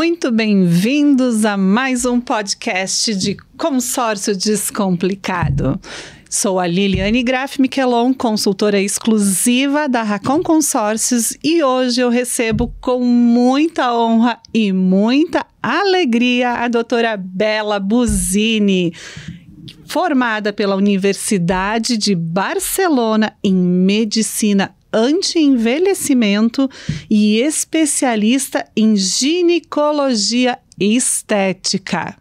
muito bem-vindos a mais um podcast de Consórcio Descomplicado. Sou a Liliane Graff Miquelon, consultora exclusiva da Racon Consórcios, e hoje eu recebo com muita honra e muita alegria a doutora Bela Buzini formada pela Universidade de Barcelona em Medicina anti-envelhecimento e especialista em ginecologia estética.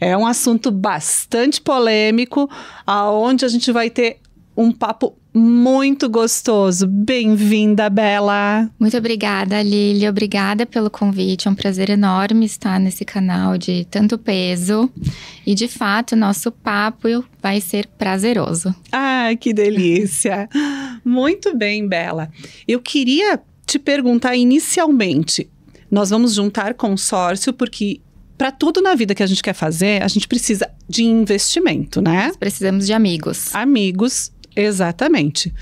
É um assunto bastante polêmico, aonde a gente vai ter um papo muito gostoso. Bem-vinda, Bela! Muito obrigada, Lili. Obrigada pelo convite. É um prazer enorme estar nesse canal de tanto peso. E, de fato, nosso papo vai ser prazeroso. Ah, que delícia! muito bem, Bela. Eu queria te perguntar inicialmente. Nós vamos juntar consórcio porque para tudo na vida que a gente quer fazer, a gente precisa de investimento, né? Nós precisamos de amigos. Amigos Exatamente.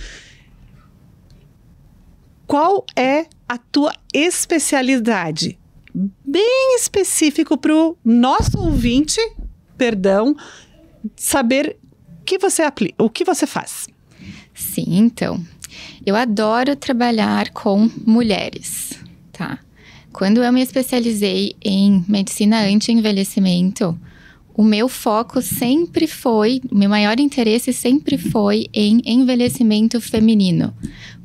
Qual é a tua especialidade? Bem específico para o nosso ouvinte, perdão, saber que você aplica, o que você faz. Sim, então. Eu adoro trabalhar com mulheres, tá? Quando eu me especializei em medicina anti-envelhecimento, o meu foco sempre foi, o meu maior interesse sempre foi em envelhecimento feminino.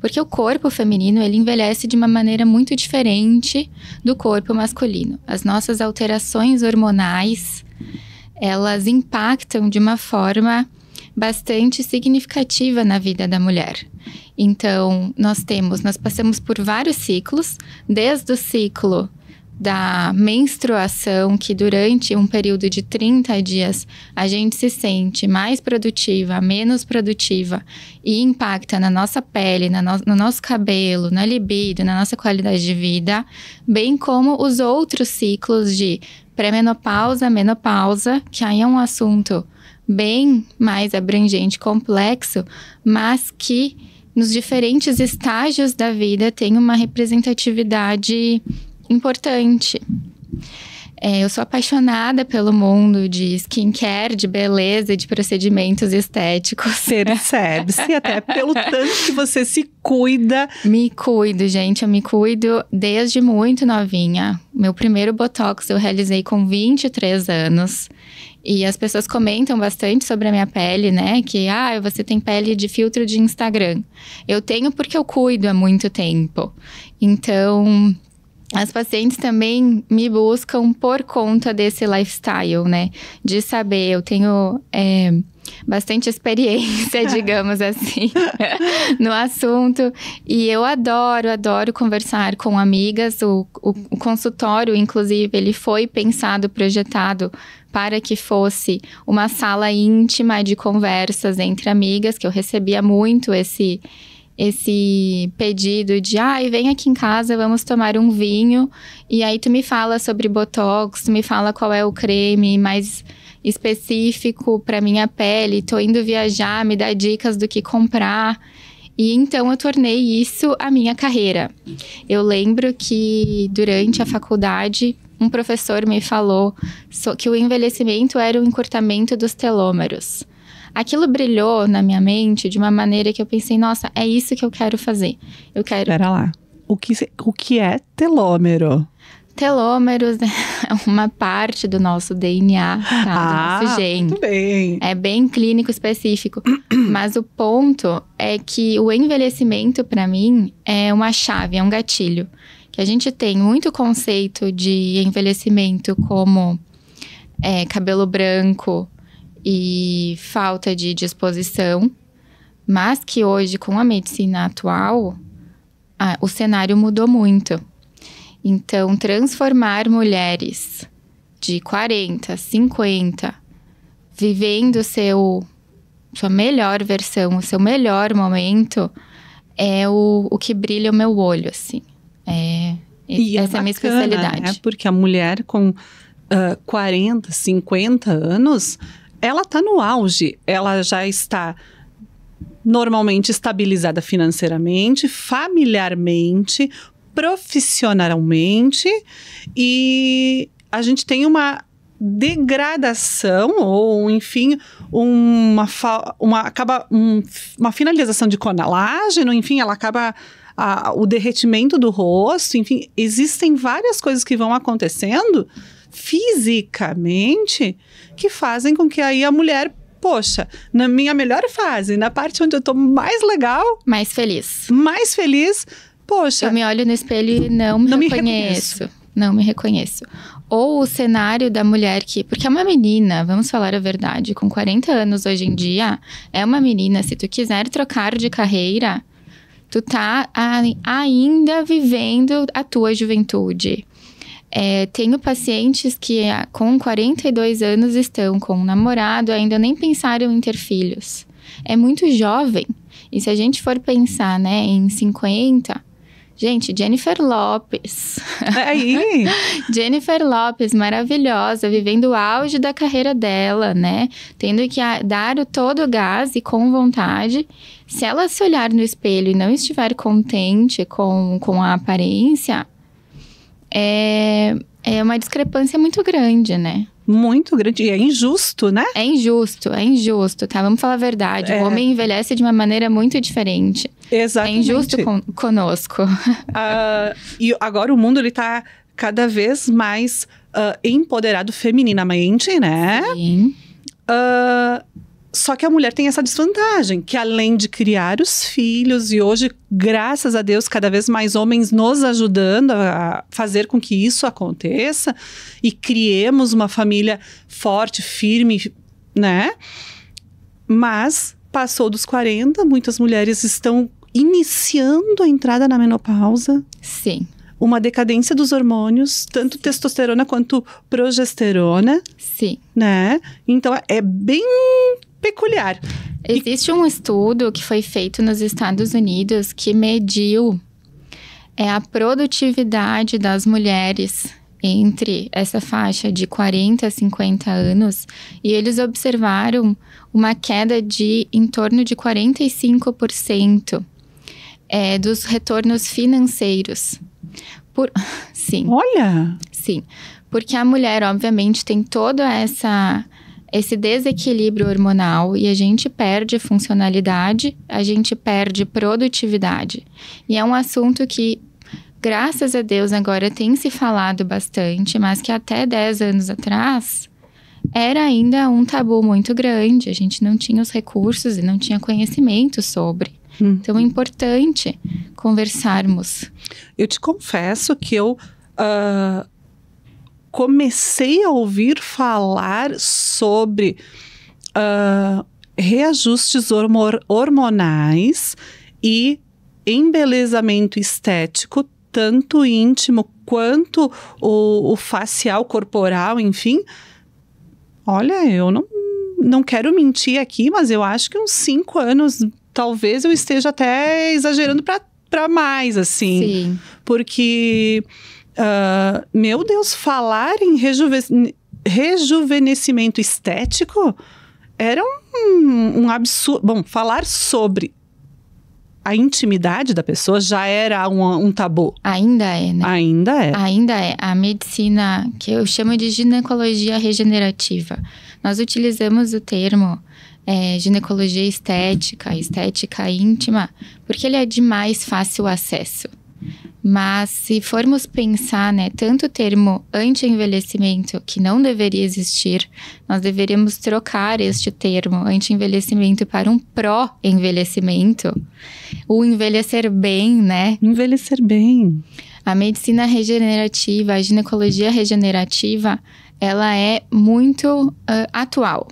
Porque o corpo feminino, ele envelhece de uma maneira muito diferente do corpo masculino. As nossas alterações hormonais, elas impactam de uma forma bastante significativa na vida da mulher. Então, nós temos, nós passamos por vários ciclos, desde o ciclo da menstruação, que durante um período de 30 dias a gente se sente mais produtiva, menos produtiva e impacta na nossa pele, na no, no nosso cabelo, na libido, na nossa qualidade de vida, bem como os outros ciclos de pré-menopausa, menopausa, que aí é um assunto bem mais abrangente, complexo, mas que nos diferentes estágios da vida tem uma representatividade importante. É, eu sou apaixonada pelo mundo de skincare, de beleza, de procedimentos estéticos. seres percebe-se até pelo tanto que você se cuida. Me cuido, gente. Eu me cuido desde muito novinha. Meu primeiro Botox eu realizei com 23 anos. E as pessoas comentam bastante sobre a minha pele, né? Que, ah, você tem pele de filtro de Instagram. Eu tenho porque eu cuido há muito tempo. Então, as pacientes também me buscam por conta desse lifestyle, né? De saber, eu tenho é, bastante experiência, digamos assim, no assunto. E eu adoro, adoro conversar com amigas. O, o, o consultório, inclusive, ele foi pensado, projetado para que fosse uma sala íntima de conversas entre amigas, que eu recebia muito esse esse pedido de ai, ah, vem aqui em casa, vamos tomar um vinho. E aí tu me fala sobre Botox, tu me fala qual é o creme mais específico para minha pele, tô indo viajar, me dá dicas do que comprar. E então eu tornei isso a minha carreira. Eu lembro que durante a faculdade, um professor me falou que o envelhecimento era o encurtamento dos telômeros. Aquilo brilhou na minha mente de uma maneira que eu pensei, nossa, é isso que eu quero fazer. Eu quero. Espera lá. O que, o que é telômero? Telômeros né? é uma parte do nosso DNA, tá? do ah, nosso gene. Bem. É bem clínico específico. Mas o ponto é que o envelhecimento, para mim, é uma chave, é um gatilho. Que a gente tem muito conceito de envelhecimento como é, cabelo branco, e falta de disposição, mas que hoje, com a medicina atual, a, o cenário mudou muito. Então, transformar mulheres de 40, 50, vivendo seu, sua melhor versão, o seu melhor momento, é o, o que brilha o meu olho, assim. É, e essa é, bacana, é a minha né? especialidade. É né? porque a mulher com uh, 40, 50 anos ela está no auge, ela já está normalmente estabilizada financeiramente, familiarmente, profissionalmente e a gente tem uma degradação ou enfim uma uma acaba um, uma finalização de colágeno enfim ela acaba a, o derretimento do rosto, enfim, existem várias coisas que vão acontecendo fisicamente que fazem com que aí a mulher poxa, na minha melhor fase, na parte onde eu tô mais legal, mais feliz. Mais feliz. Poxa. Eu me olho no espelho e não me não reconheço. Me reconheço. Não me reconheço. Ou o cenário da mulher que. Porque é uma menina, vamos falar a verdade, com 40 anos hoje em dia, é uma menina, se tu quiser trocar de carreira, Tu tá a, ainda vivendo a tua juventude. É, tenho pacientes que com 42 anos estão com um namorado, ainda nem pensaram em ter filhos. É muito jovem. E se a gente for pensar né, em 50, Gente, Jennifer Lopes. É aí! Jennifer Lopes, maravilhosa, vivendo o auge da carreira dela, né? Tendo que dar todo o gás e com vontade. Se ela se olhar no espelho e não estiver contente com, com a aparência, é, é uma discrepância muito grande, né? muito grande. E é injusto, né? É injusto, é injusto, tá? Vamos falar a verdade. É. O homem envelhece de uma maneira muito diferente. Exatamente. É injusto con conosco. Uh, e agora o mundo, ele tá cada vez mais uh, empoderado femininamente, né? Sim. Uh, só que a mulher tem essa desvantagem, que além de criar os filhos, e hoje, graças a Deus, cada vez mais homens nos ajudando a fazer com que isso aconteça e criemos uma família forte, firme, né? Mas passou dos 40, muitas mulheres estão iniciando a entrada na menopausa. Sim. Uma decadência dos hormônios, tanto Sim. testosterona quanto progesterona. Sim. Né? Então é bem peculiar. Existe um estudo que foi feito nos Estados Unidos que mediu é, a produtividade das mulheres entre essa faixa de 40 a 50 anos e eles observaram uma queda de em torno de 45% é, dos retornos financeiros. Por, sim. Olha! Sim. Porque a mulher, obviamente, tem toda essa esse desequilíbrio hormonal e a gente perde funcionalidade, a gente perde produtividade. E é um assunto que graças a Deus agora tem se falado bastante, mas que até 10 anos atrás era ainda um tabu muito grande. A gente não tinha os recursos e não tinha conhecimento sobre. Hum. Então é importante conversarmos. Eu te confesso que eu uh, comecei a ouvir falar sobre uh, reajustes hormonais e embelezamento estético, tanto íntimo quanto o, o facial, corporal, enfim. Olha, eu não, não quero mentir aqui, mas eu acho que uns cinco anos, talvez eu esteja até exagerando para mais, assim. Sim. Porque ah, meu Deus, falar em rejuvenescimento estético era um, um absurdo. Bom, falar sobre a intimidade da pessoa já era um, um, tabu. Ainda é, né? Ainda é. Ainda é. A medicina, que eu chamo de ginecologia regenerativa. Nós utilizamos o termo é, ginecologia estética, estética íntima, porque ele é de mais fácil acesso. Mas se formos pensar, né, tanto o termo anti-envelhecimento, que não deveria existir, nós deveríamos trocar este termo anti-envelhecimento para um pró-envelhecimento. O envelhecer bem, né? Envelhecer bem. A medicina regenerativa, a ginecologia regenerativa, ela é muito uh, atual.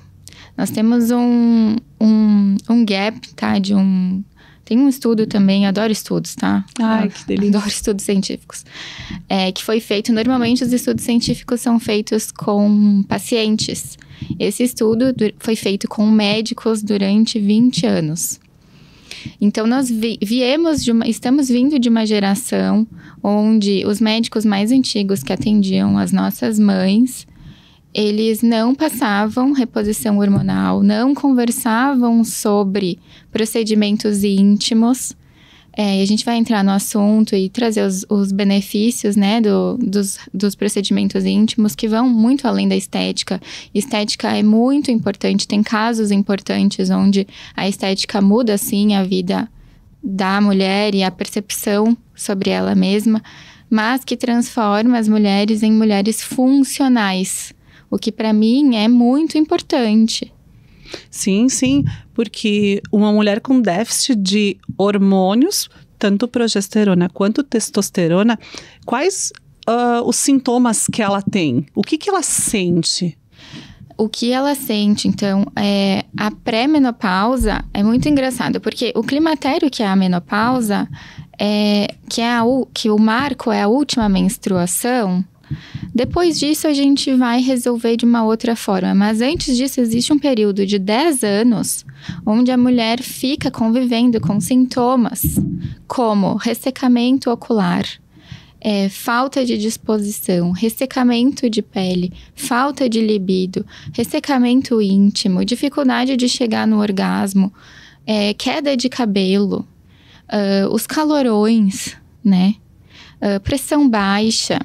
Nós temos um, um, um gap, tá, de um tem um estudo também, adoro estudos, tá? Ai, que delícia. Adoro estudos científicos. É, que foi feito, normalmente os estudos científicos são feitos com pacientes. Esse estudo foi feito com médicos durante 20 anos. Então nós vi viemos uma, estamos vindo de uma geração onde os médicos mais antigos que atendiam as nossas mães eles não passavam reposição hormonal, não conversavam sobre procedimentos íntimos. É, a gente vai entrar no assunto e trazer os, os benefícios né, do, dos, dos, procedimentos íntimos que vão muito além da estética. Estética é muito importante, tem casos importantes onde a estética muda sim a vida da mulher e a percepção sobre ela mesma, mas que transforma as mulheres em mulheres funcionais o que para mim é muito importante. Sim, sim, porque uma mulher com déficit de hormônios, tanto progesterona quanto testosterona, quais uh, os sintomas que ela tem? O que, que ela sente? O que ela sente, então, é a pré-menopausa é muito engraçado, porque o climatério que é a menopausa, é, que, é a, que o marco é a última menstruação, depois disso, a gente vai resolver de uma outra forma, mas antes disso, existe um período de 10 anos onde a mulher fica convivendo com sintomas como ressecamento ocular. É, falta de disposição, ressecamento de pele, falta de libido, ressecamento íntimo, dificuldade de chegar no orgasmo, é, queda de cabelo, uh, os calorões, né? Uh, pressão baixa,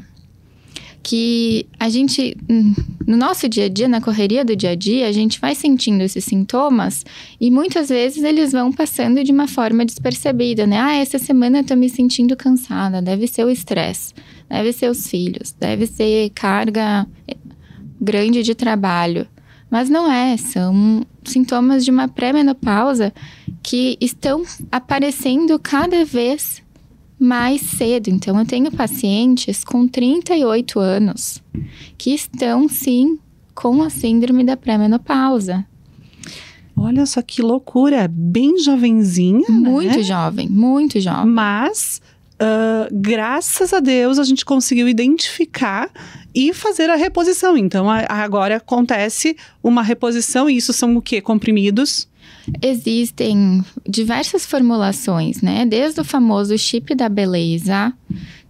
que a gente, hum, no nosso dia a dia, na correria do dia a dia, a gente vai sentindo esses sintomas e muitas vezes eles vão passando de uma forma despercebida, né? Ah, essa semana eu tô me sentindo cansada, deve ser o estresse, deve ser os filhos, deve ser carga eh, grande de trabalho. Mas não é, são sintomas de uma pré-menopausa que estão aparecendo cada vez mais cedo. Então, eu tenho pacientes com 38 anos que estão, sim, com a síndrome da pré-menopausa. Olha só que loucura! Bem jovenzinha. Né? Muito né? jovem, muito jovem. Mas Uh, graças a Deus a gente conseguiu identificar e fazer a reposição. Então a, a agora acontece uma reposição, e isso são o que? Comprimidos existem diversas formulações, né? Desde o famoso chip da beleza,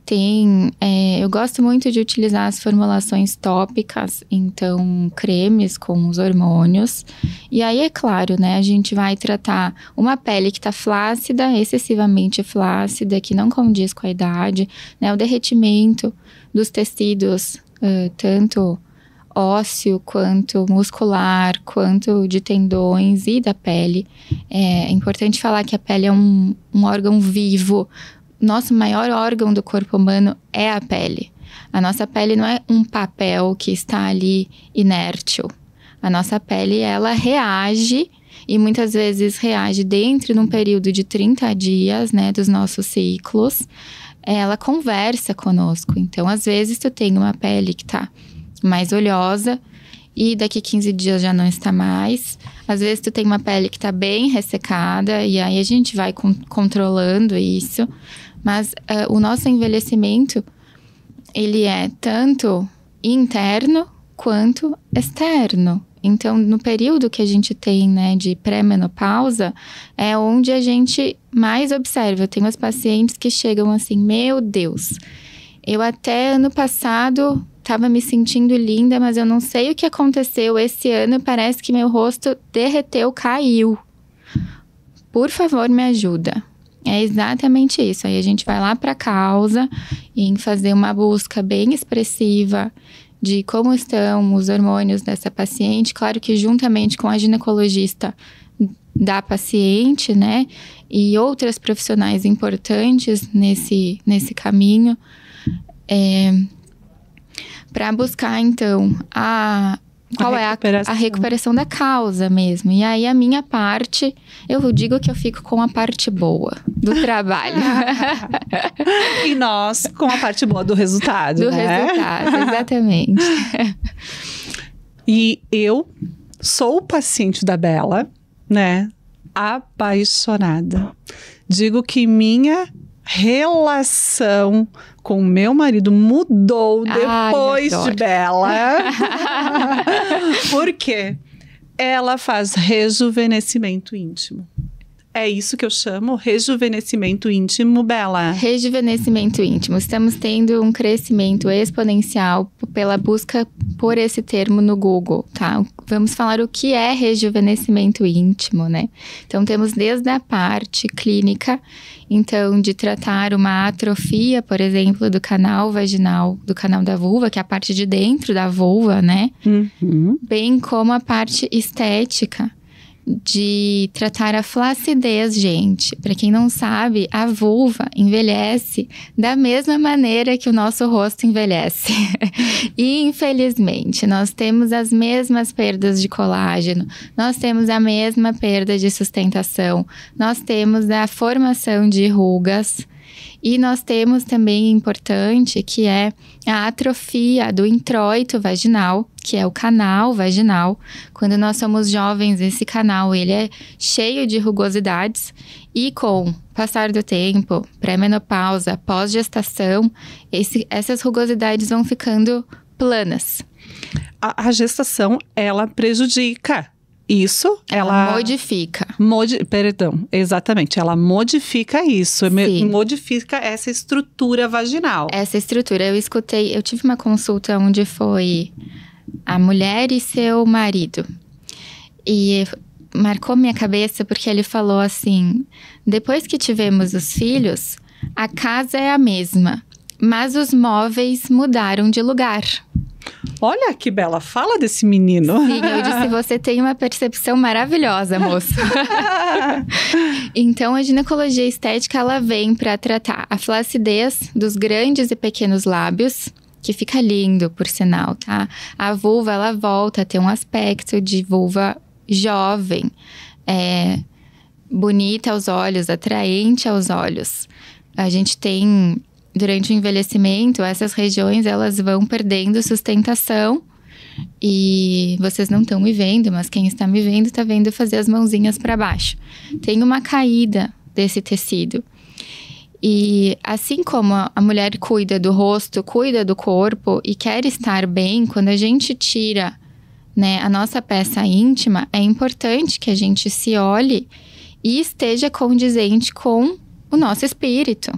tem. É, eu gosto muito de utilizar as formulações tópicas, então cremes com os hormônios. E aí, é claro, né? A gente vai tratar uma pele que está flácida, excessivamente flácida, que não condiz com a idade, né? O derretimento dos tecidos, uh, tanto ósseo, quanto muscular, quanto de tendões e da pele. É importante falar que a pele é um, um órgão vivo. Nosso maior órgão do corpo humano é a pele. A nossa pele não é um papel que está ali inértil. A nossa pele, ela reage e muitas vezes reage dentro de um período de 30 dias, né, dos nossos ciclos. Ela conversa conosco. Então, às vezes, tu tem uma pele que está mais oleosa e daqui 15 dias já não está mais. Às vezes tu tem uma pele que está bem ressecada e aí a gente vai con controlando isso. Mas uh, o nosso envelhecimento, ele é tanto interno quanto externo. Então, no período que a gente tem, né, de pré-menopausa, é onde a gente mais observa. Eu tenho as pacientes que chegam assim, meu Deus, eu até ano passado Tava me sentindo linda, mas eu não sei o que aconteceu esse ano, parece que meu rosto derreteu, caiu. Por favor, me ajuda. É exatamente isso. Aí a gente vai lá para a causa em fazer uma busca bem expressiva de como estão os hormônios dessa paciente, claro que juntamente com a ginecologista da paciente, né, e outras profissionais importantes nesse, nesse caminho, é, para buscar, então, a, qual a é a, a, recuperação da causa mesmo. E aí a minha parte, eu digo que eu fico com a parte boa do trabalho. e nós com a parte boa do resultado. Do né? resultado, exatamente. e eu sou paciente da Bela, né? Apaixonada. Digo que minha relação com meu marido mudou depois Ai, de Bela. Por quê? Ela faz rejuvenescimento íntimo. É isso que eu chamo rejuvenescimento íntimo, Bela. Rejuvenescimento íntimo. Estamos tendo um crescimento exponencial pela busca por esse termo no Google, tá? Vamos falar o que é rejuvenescimento íntimo, né? Então temos desde a parte clínica, então de tratar uma atrofia, por exemplo, do canal vaginal, do canal da vulva, que é a parte de dentro da vulva, né? Uhum. Bem como a parte estética de tratar a flacidez, gente. Para quem não sabe, a vulva envelhece da mesma maneira que o nosso rosto envelhece. e infelizmente, nós temos as mesmas perdas de colágeno, nós temos a mesma perda de sustentação, nós temos a formação de rugas e nós temos também importante que é a atrofia do introito vaginal, que é o canal vaginal. Quando nós somos jovens, esse canal ele é cheio de rugosidades e com passar do tempo, pré-menopausa, pós-gestação, essas rugosidades vão ficando planas. A, a gestação ela prejudica isso. Ela, ela modifica. Modi perdão, exatamente. Ela modifica isso, é Sim. modifica essa estrutura vaginal. Essa estrutura. Eu escutei, eu tive uma consulta onde foi a mulher e seu marido. E marcou minha cabeça porque ele falou assim: depois que tivemos os filhos, a casa é a mesma, mas os móveis mudaram de lugar. Olha que bela fala desse menino. Sim, eu disse: você tem uma percepção maravilhosa, moço. então, a ginecologia estética ela vem para tratar a flacidez dos grandes e pequenos lábios, que fica lindo, por sinal, tá? A vulva ela volta a ter um aspecto de vulva jovem, é, bonita aos olhos, atraente aos olhos. A gente tem durante o envelhecimento, essas regiões elas vão perdendo sustentação e vocês não estão me vendo, mas quem está me vendo está vendo fazer as mãozinhas para baixo. Tem uma caída desse tecido. E assim como a mulher cuida do rosto, cuida do corpo e quer estar bem, quando a gente tira né, a nossa peça íntima, é importante que a gente se olhe e esteja condizente com o nosso espírito.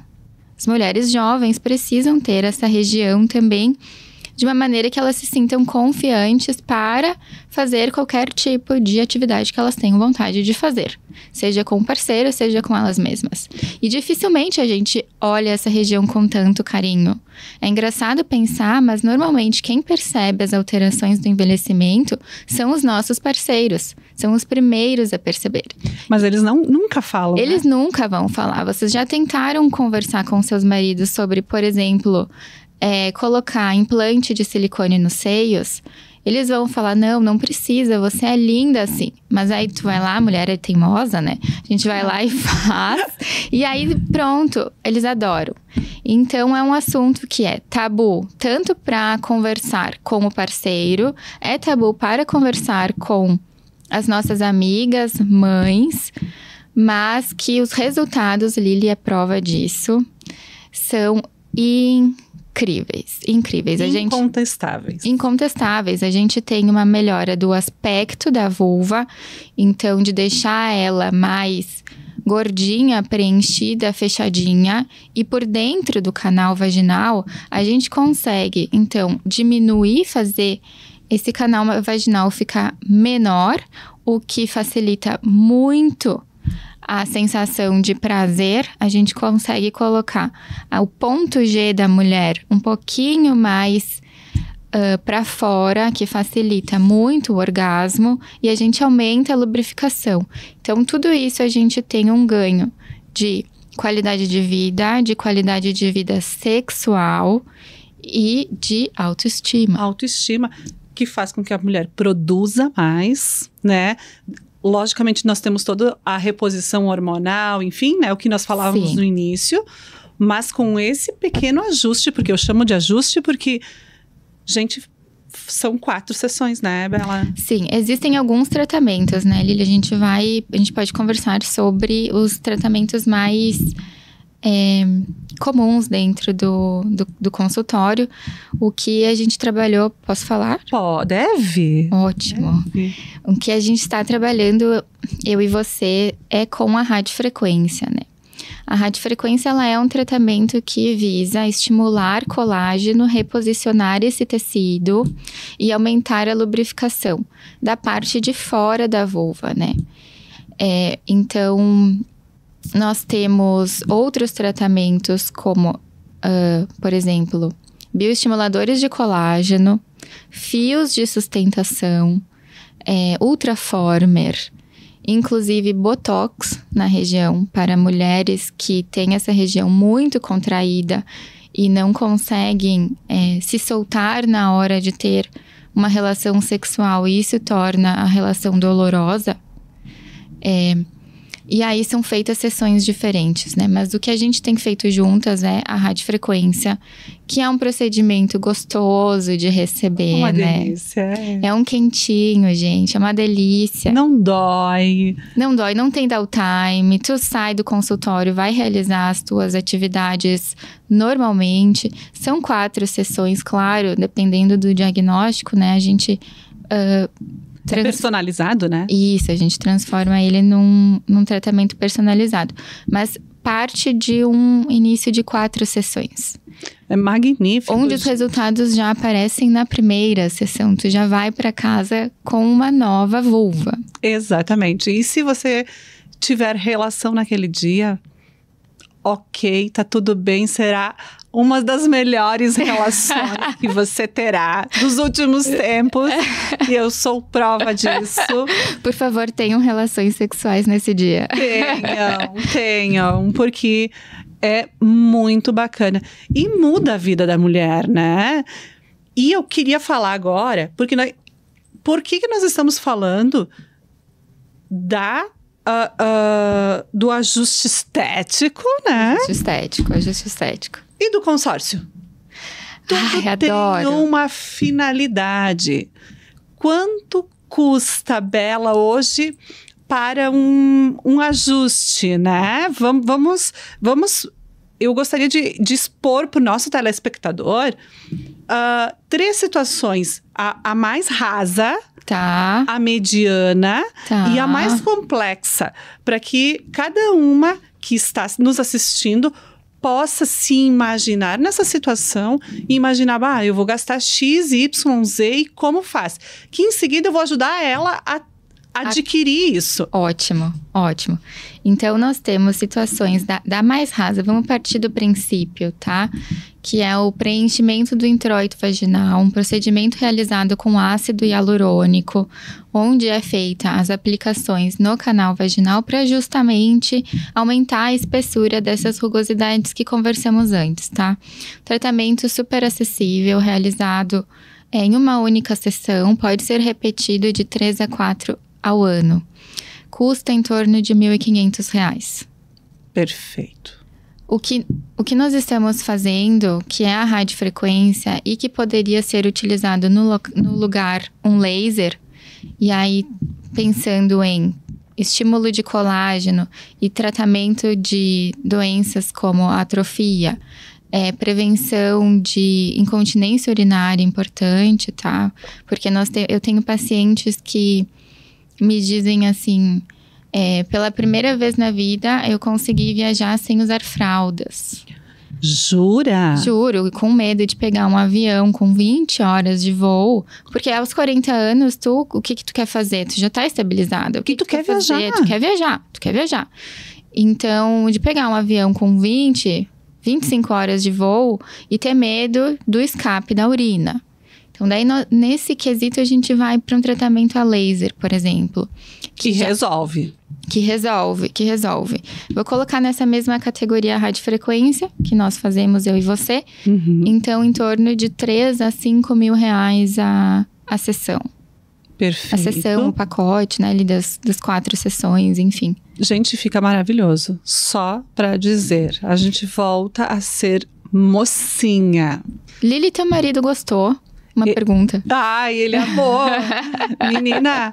As mulheres jovens precisam ter essa região também de uma maneira que elas se sintam confiantes para fazer qualquer tipo de atividade que elas tenham vontade de fazer, seja com o parceiro, seja com elas mesmas. E dificilmente a gente olha essa região com tanto carinho. É engraçado pensar, mas normalmente quem percebe as alterações do envelhecimento são os nossos parceiros, são os primeiros a perceber. Mas eles não, nunca falam. Eles né? nunca vão falar. Vocês já tentaram conversar com seus maridos sobre, por exemplo, é, colocar implante de silicone nos seios, eles vão falar: não, não precisa, você é linda assim. Mas aí tu vai lá, a mulher é teimosa, né? A gente vai lá e faz. e aí pronto, eles adoram. Então é um assunto que é tabu tanto para conversar com o parceiro, é tabu para conversar com as nossas amigas, mães, mas que os resultados, Lili é prova disso, são incríveis incríveis, incríveis. A gente, incontestáveis. incontestáveis. A gente tem uma melhora do aspecto da vulva, então de deixar ela mais gordinha, preenchida, fechadinha, e por dentro do canal vaginal, a gente consegue então diminuir, fazer esse canal vaginal ficar menor, o que facilita muito a sensação de prazer, a gente consegue colocar ah, o ponto G da mulher um pouquinho mais uh, ah, para fora, que facilita muito o orgasmo, e a gente aumenta a lubrificação. Então, tudo isso a gente tem um ganho de qualidade de vida, de qualidade de vida sexual e de autoestima. Autoestima que faz com que a mulher produza mais, né? logicamente nós temos toda a reposição hormonal, enfim, né, o que nós falávamos Sim. no início, mas com esse pequeno ajuste, porque eu chamo de ajuste porque gente são quatro sessões, né, Bela? Sim, existem alguns tratamentos, né, Lili? A gente vai, a gente pode conversar sobre os tratamentos mais é, comuns dentro do, do, do, consultório. O que a gente trabalhou, posso falar? Pô, deve. Ótimo. Deve. O que a gente está trabalhando, eu e você, é com a radiofrequência, né? A radiofrequência ela é um tratamento que visa estimular colágeno, reposicionar esse tecido e aumentar a lubrificação da parte de fora da vulva, né? É, então, nós temos outros tratamentos, como, uh, por exemplo, bioestimuladores de colágeno, fios de sustentação, é, ultraformer, inclusive botox na região para mulheres que têm essa região muito contraída e não conseguem é, se soltar na hora de ter uma relação sexual e isso torna a relação dolorosa. É, e aí são feitas sessões diferentes, né? Mas o que a gente tem feito juntas é a radiofrequência, que é um procedimento gostoso de receber, uma né? Delícia, é. é um quentinho, gente, é uma delícia. Não dói. Não dói, não tem downtime. Tu sai do consultório, vai realizar as tuas atividades normalmente. São quatro sessões, claro, dependendo do diagnóstico, né? A gente Uh, Trans... É personalizado, né? Isso, a gente transforma ele num, num tratamento personalizado. Mas parte de um início de quatro sessões. É magnífico. Onde os resultados já aparecem na primeira sessão. Tu já vai para casa com uma nova vulva. Exatamente. E se você tiver relação naquele dia, ok, tá tudo bem, será uma das melhores relações que você terá dos últimos tempos. e eu sou prova disso. Por favor, tenham relações sexuais nesse dia. Tenham, tenham, porque é muito bacana. E muda a vida da mulher, né? E eu queria falar agora, porque nós, por que, que nós estamos falando da uh, uh, do ajuste estético, né? Ajuste estético, ajuste estético e do consórcio. Tudo Ai, tem adoro. uma finalidade. Quanto custa Bela hoje para um, um ajuste, né? Vamos, vamos, vamos. Eu gostaria de, de expor para o nosso telespectador uh, três situações: a, a mais rasa, tá. a mediana tá. e a mais complexa, para que cada uma que está nos assistindo possa se imaginar nessa situação e imaginar, ah, eu vou gastar X, Y, Z e como faz? Que em seguida eu vou ajudar ela a adquirir isso. Ótimo, ótimo. Então, nós temos situações da, da mais rasa, vamos partir do princípio, tá? Que é o preenchimento do introito vaginal, um procedimento realizado com ácido hialurônico, onde é feita as aplicações no canal vaginal para justamente aumentar a espessura dessas rugosidades que conversamos antes, tá? Tratamento super acessível, realizado é, em uma única sessão, pode ser repetido de 3 a 4 ao ano custa em torno de R$ 1.500. Perfeito. O que, o que nós estamos fazendo, que é a radiofrequência e que poderia ser utilizado no, no lugar um laser, e aí pensando em estímulo de colágeno e tratamento de doenças como atrofia, é, prevenção de incontinência urinária importante, tá? Porque nós te, eu tenho pacientes que me dizem assim: é, pela primeira vez na vida eu consegui viajar sem usar fraldas. Jura? Juro, com medo de pegar um avião com 20 horas de voo. Porque aos 40 anos, tu, o que que tu quer fazer? Tu já tá estabilizada. O que, que, tu, que quer tu viajar? Fazer? Tu quer viajar, tu quer viajar. Então, de pegar um avião com 20, 25 horas de voo e ter medo do escape da urina. Então, daí no, nesse quesito a gente vai para um tratamento a laser, por exemplo. Que, que já, resolve. Que resolve, que resolve. Vou colocar nessa mesma categoria a radiofrequência, que nós fazemos, eu e você. Uhum. Então, em torno de 3 a 5 mil reais a, a sessão. Perfeito. A sessão, o pacote, né, ali das, das quatro sessões, enfim. Gente, fica maravilhoso. Só para dizer, a gente volta a ser mocinha. Lili, teu marido gostou uma e... pergunta. Ai, ele amou. Menina,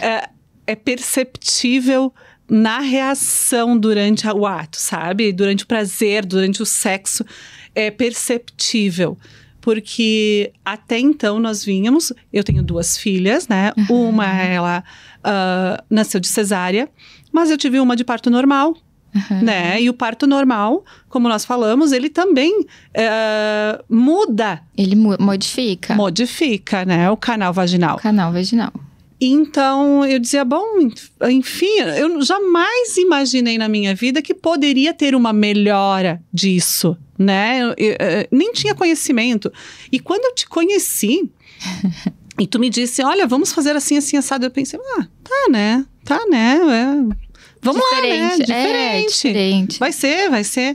é, é perceptível na reação durante o ato, sabe? Durante o prazer, durante o sexo, é perceptível. Porque até então nós vínhamos, eu tenho duas filhas, né? Uma, ela uh, nasceu de cesárea, mas eu tive uma de parto normal. Uhum. Né? E o parto normal, como nós falamos, ele também uh, muda. Ele mu modifica. Modifica, né? O canal vaginal. O canal vaginal. Então eu dizia, bom, enfim, eu jamais imaginei na minha vida que poderia ter uma melhora disso, né? Eu, eu, eu, eh, nem tinha conhecimento. E quando eu te conheci e tu me disse, olha, vamos fazer assim, assim, assado, eu pensei, ah, tá, né? Tá, né? É Vamos diferente, lá, né? Diferente. É, diferente. Vai ser, vai ser.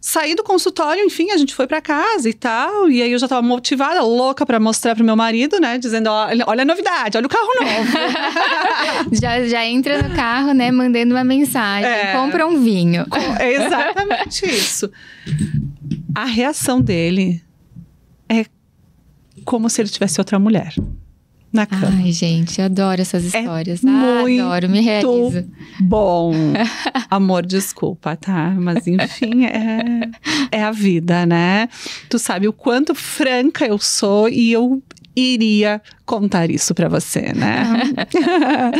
Saí do consultório, enfim, a gente foi para casa e tal. E aí eu já tava motivada, louca para mostrar pro meu marido, né? Dizendo: olha, olha a novidade, olha o carro novo. já, já entra no carro, né? Mandando uma mensagem: é, compra um vinho. É exatamente isso. A reação dele é como se ele tivesse outra mulher na cama. Ai, gente, adoro essas é histórias. É ah, muito adoro, me realizo. Bom. Amor, desculpa, tá? Mas enfim, é, é a vida, né? Tu sabe o quanto franca eu sou e eu iria contar isso para você, né? Ah.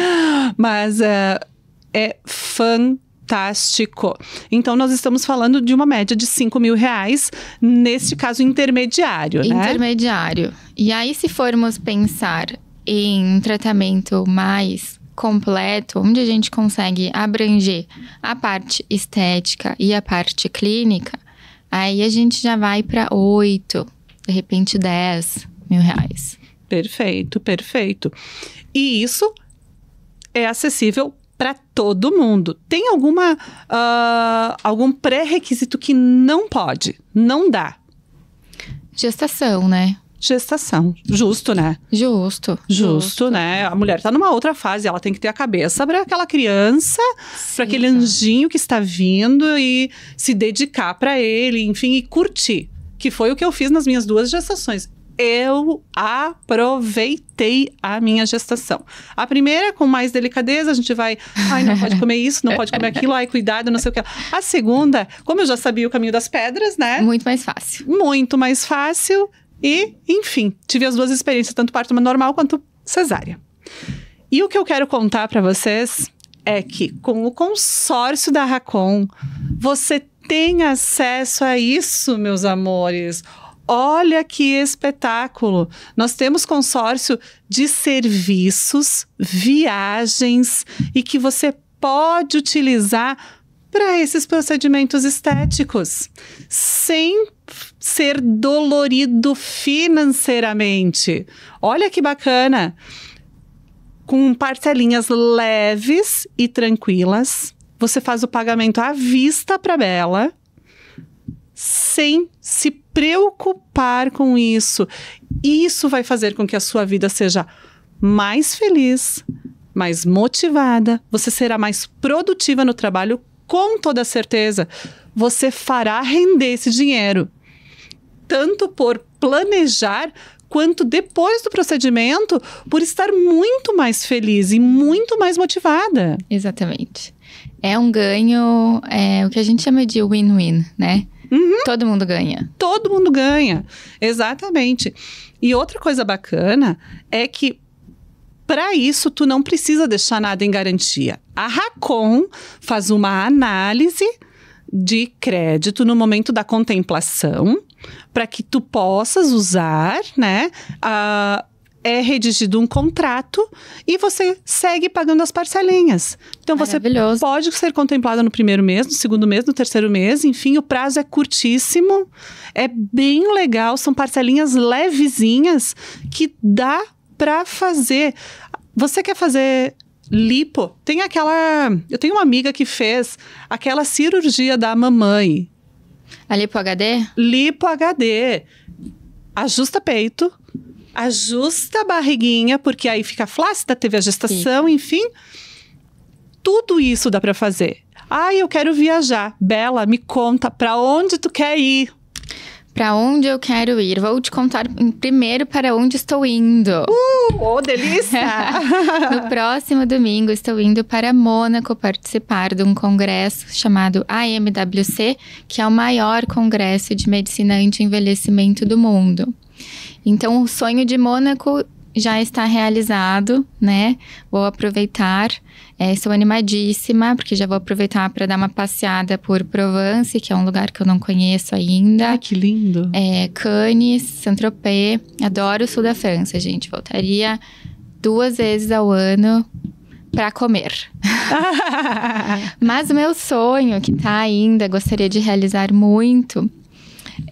Mas uh, é fantástico fantástico. Então, nós estamos falando de uma média de 5 mil reais, neste caso intermediário, né? Intermediário. E aí, se formos pensar em um tratamento mais completo, onde a gente consegue abranger a parte estética e a parte clínica, aí a gente já vai para 8, de repente 10 mil reais. Perfeito, perfeito. E isso é acessível para todo mundo. Tem alguma uh, algum pré-requisito que não pode, não dá? Gestação, né? Gestação. Justo, né? Justo. Justo, justo. né? A mulher está numa outra fase, ela tem que ter a cabeça para aquela criança, para aquele anjinho que está vindo e se dedicar para ele, enfim, e curtir que foi o que eu fiz nas minhas duas gestações eu aproveitei a minha gestação. A primeira, com mais delicadeza, a gente vai, ai, não pode comer isso, não pode comer aquilo, ai, cuidado, não sei o que. A segunda, como eu já sabia o caminho das pedras, né? Muito mais fácil. Muito mais fácil. E, enfim, tive as duas experiências, tanto parto normal quanto cesárea. E o que eu quero contar para vocês é que com o consórcio da Racon, você tem acesso a isso, meus amores. Olha que espetáculo! Nós temos consórcio de serviços, viagens e que você pode utilizar para esses procedimentos estéticos, sem ser dolorido financeiramente. Olha que bacana! Com parcelinhas leves e tranquilas, você faz o pagamento à vista para Bela, sem se preocupar com isso. Isso vai fazer com que a sua vida seja mais feliz, mais motivada, você será mais produtiva no trabalho com toda certeza. Você fará render esse dinheiro, tanto por planejar quanto depois do procedimento, por estar muito mais feliz e muito mais motivada. Exatamente. É um ganho, é o que a gente chama de win-win, né? Uhum. Todo mundo ganha. Todo mundo ganha, exatamente. E outra coisa bacana é que para isso tu não precisa deixar nada em garantia. A Racon faz uma análise de crédito no momento da contemplação para que tu possas usar, né, a, é redigido um contrato e você segue pagando as parcelinhas. Então você pode ser contemplada no primeiro mês, no segundo mês, no terceiro mês, enfim, o prazo é curtíssimo, é bem legal, são parcelinhas levezinhas que dá para fazer. Você quer fazer lipo? Tem aquela, eu tenho uma amiga que fez aquela cirurgia da mamãe. A lipo HD? Lipo HD. Ajusta peito, ajusta a barriguinha, porque aí fica flácida, teve a gestação, Sim. enfim. Tudo isso dá para fazer. Ah, eu quero viajar. Bela, me conta para onde tu quer ir? Para onde eu quero ir? Vou te contar primeiro para onde estou indo. Uh, oh, delícia! no próximo domingo estou indo para Mônaco participar de um congresso chamado AMWC, que é o maior congresso de medicina anti-envelhecimento do mundo. Então, o sonho de Mônaco já está realizado, né? Vou aproveitar, é, estou animadíssima, porque já vou aproveitar para dar uma passeada por Provence, que é um lugar que eu não conheço ainda. Ah, que lindo! É, Cannes, Saint-Tropez, adoro o sul da França, gente. Voltaria duas vezes ao ano para comer. Mas o meu sonho, que tá ainda, gostaria de realizar muito,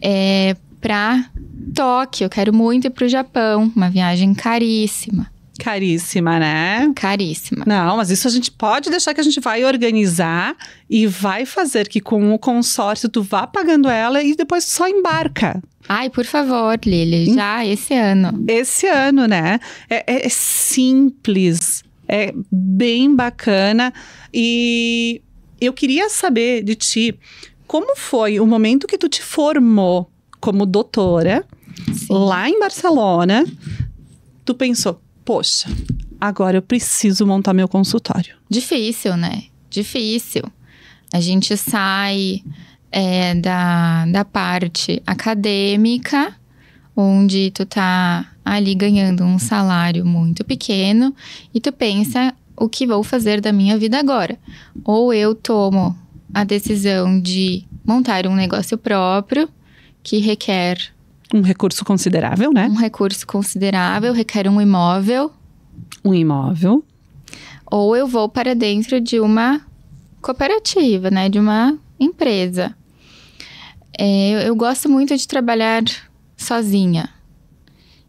é para Tóquio, eu quero muito ir pro Japão, uma viagem caríssima. Caríssima, né? Caríssima. Não, mas isso a gente pode deixar que a gente vai organizar e vai fazer que com o consórcio tu vá pagando ela e depois só embarca. Ai, por favor, Lili, já esse ano. Esse ano, né? É, é, é simples, é bem bacana e eu queria saber de ti como foi o momento que tu te formou como doutora lá em Barcelona, tu pensou, poxa, agora eu preciso montar meu consultório. Difícil, né? Difícil. A gente sai é, da, da parte acadêmica, onde tu tá ali ganhando um salário muito pequeno, e tu pensa o que vou fazer da minha vida agora. Ou eu tomo a decisão de montar um negócio próprio, que requer um recurso considerável, né? Um recurso considerável, requer um imóvel. Um imóvel. Ou eu vou para dentro de uma cooperativa, né? De uma empresa. É, eu, eu gosto muito de trabalhar sozinha.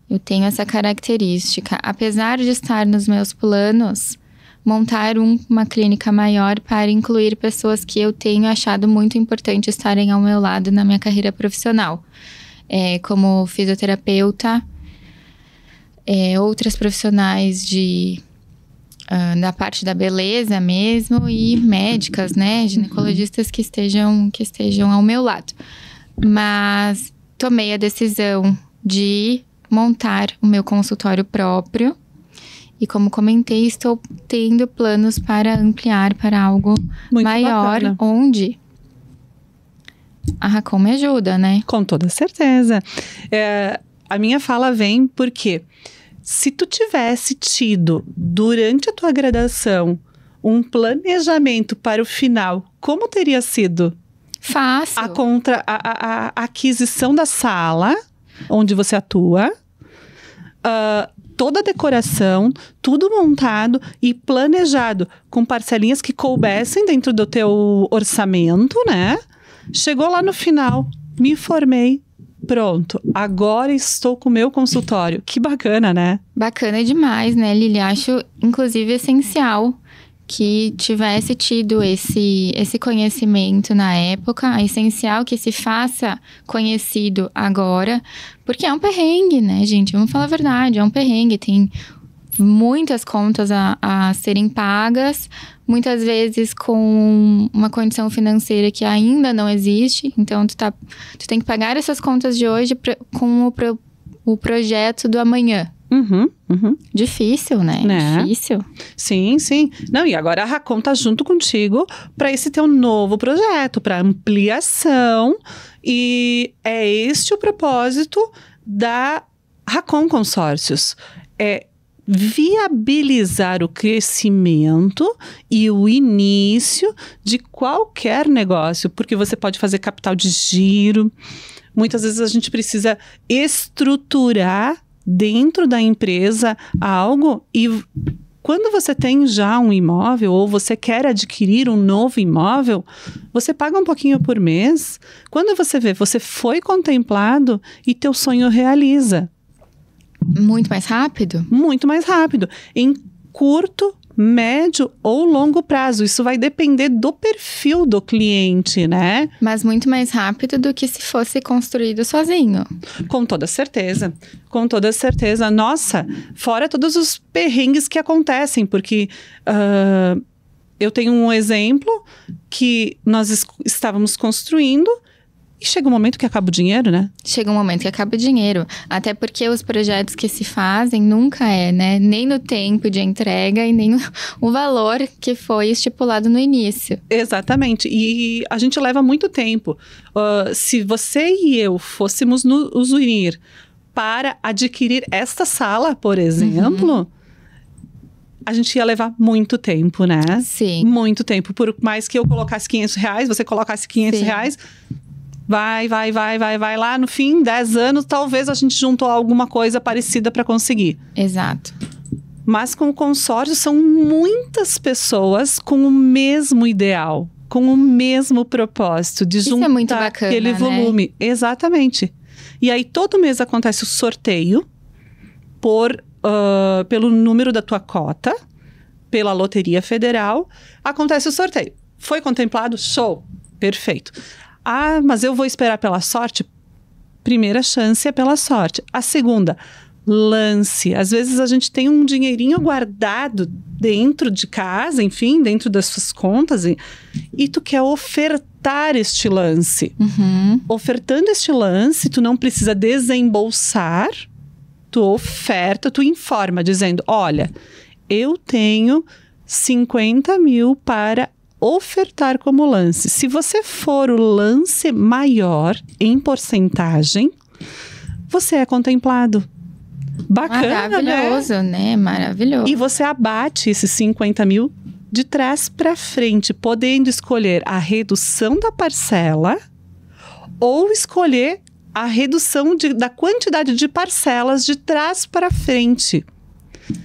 Eu tenho essa característica. Apesar de estar nos meus planos, montar um, uma clínica maior para incluir pessoas que eu tenho achado muito importante estarem ao meu lado na minha carreira profissional é, como fisioterapeuta, é, outras profissionais de uh, da parte da beleza mesmo e médicas, né, ginecologistas que estejam que estejam ao meu lado. Mas tomei a decisão de montar o meu consultório próprio. E como comentei, estou tendo planos para ampliar para algo Muito maior, bacana. onde a Racon me ajuda, né? Com toda certeza. É, a minha fala vem porque se tu tivesse tido durante a tua graduação um planejamento para o final, como teria sido? Fácil. A, contra, a, a, a aquisição da sala onde você atua, uh, toda a decoração, tudo montado e planejado com parcelinhas que coubessem dentro do teu orçamento, né? Chegou lá no final, me formei, pronto, agora estou com o meu consultório. Que bacana, né? Bacana demais, né, Lili? Acho, inclusive, essencial que tivesse tido esse, esse conhecimento na época. É essencial que se faça conhecido agora, porque é um perrengue, né, gente? Vamos falar a verdade, é um perrengue. Tem muitas contas a, a serem pagas, muitas vezes com uma condição financeira que ainda não existe. Então, tu, tá, tu tem que pagar essas contas de hoje pra, com o, pro, o projeto do amanhã. Uhum, uhum. Difícil, né? né? Difícil. Sim, sim. Não, e agora a Racon tá junto contigo para esse teu novo projeto, para ampliação. E é este o propósito da Racon Consórcios. É viabilizar o crescimento e o início de qualquer negócio, porque você pode fazer capital de giro. Muitas vezes a gente precisa estruturar dentro da empresa algo e quando você tem já um imóvel ou você quer adquirir um novo imóvel, você paga um pouquinho por mês. Quando você vê, você foi contemplado e teu sonho realiza. Muito mais rápido? Muito mais rápido. Em curto, médio ou longo prazo. Isso vai depender do perfil do cliente, né? Mas muito mais rápido do que se fosse construído sozinho. Com toda certeza. Com toda certeza. Nossa, fora todos os perrengues que acontecem, porque. Uh, eu tenho um exemplo que nós estávamos construindo e chega um momento que acaba o dinheiro, né? Chega um momento que acaba o dinheiro. Até porque os projetos que se fazem nunca é, né? Nem no tempo de entrega e nem o valor que foi estipulado no início. Exatamente. E a gente leva muito tempo. Uh, se você e eu fôssemos nos unir para adquirir esta sala, por exemplo. Uhum a gente ia levar muito tempo, né? Sim. Muito tempo. Por mais que eu colocasse 500 reais, você colocasse 500 Sim. reais, vai, vai, vai, vai, vai lá. No fim, 10 anos, talvez a gente juntou alguma coisa parecida para conseguir. Exato. Mas com o consórcio são muitas pessoas com o mesmo ideal, com o mesmo propósito de Isso é juntar bacana, aquele né? volume. Né? Exatamente. E aí todo mês acontece o sorteio por uh, pelo número da tua cota, pela loteria federal, acontece o sorteio. Foi contemplado, show, perfeito. Ah, mas eu vou esperar pela sorte? Primeira chance é pela sorte. A segunda, lance. Às vezes a gente tem um dinheirinho guardado dentro de casa, enfim, dentro das suas contas, e, e tu quer ofertar este lance. Uhum. Ofertando este lance, tu não precisa desembolsar, tu oferta, tu informa, dizendo: olha, eu tenho 50 mil para ofertar como lance. Se você for o lance maior em porcentagem, você é contemplado. Bacana, né? Maravilhoso, né? né? Maravilhoso. E você abate esses 50 mil de trás para frente, podendo escolher a redução da parcela ou escolher a redução de, da quantidade de parcelas de trás para frente.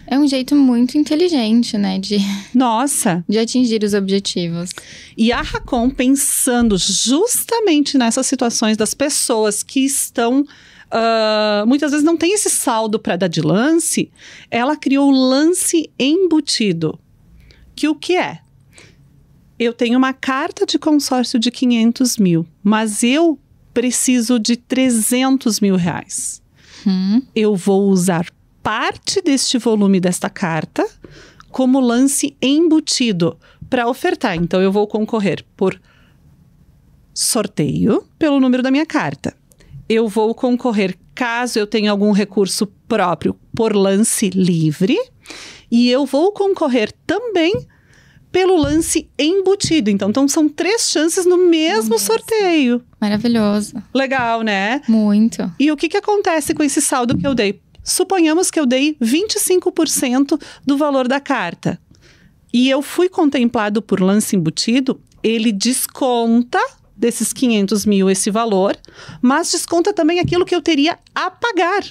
É um jeito muito inteligente, né? De. Nossa! De atingir os objetivos. E a Racon pensando justamente nessas situações das pessoas que estão. Uh, muitas vezes não tem esse saldo para dar de lance, ela criou o lance embutido. Que o que é? Eu tenho uma carta de consórcio de 500 mil, mas eu preciso de 300 mil reais. Hum. Eu vou usar parte deste volume desta carta como lance embutido para ofertar. Então, eu vou concorrer por sorteio pelo número da minha carta. Eu vou concorrer caso eu tenha algum recurso próprio por lance livre. E eu vou concorrer também pelo lance embutido. Então, então são três chances no mesmo Nossa. sorteio. Maravilhoso. Legal, né? Muito. E o que, que acontece com esse saldo que eu dei? Suponhamos que eu dei 25% do valor da carta. E eu fui contemplado por lance embutido, ele desconta desses 500 mil esse valor, mas desconta também aquilo que eu teria a pagar.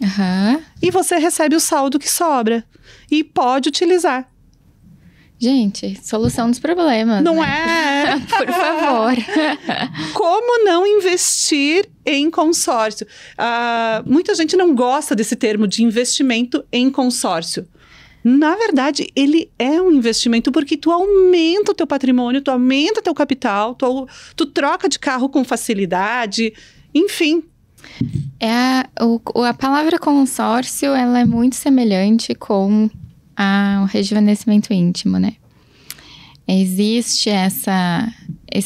Uhum. E você recebe o saldo que sobra e pode utilizar. Gente, solução dos problemas. Não né? é? Por favor. Como não investir em consórcio? Uh, muita gente não gosta desse termo de investimento em consórcio. Na verdade, ele é um investimento porque tu aumenta o teu patrimônio, tu aumenta teu capital, tu, tu troca de carro com facilidade, enfim. É a, o, a palavra consórcio, ela é muito semelhante com o rejuvenescimento íntimo, né? Existe essa,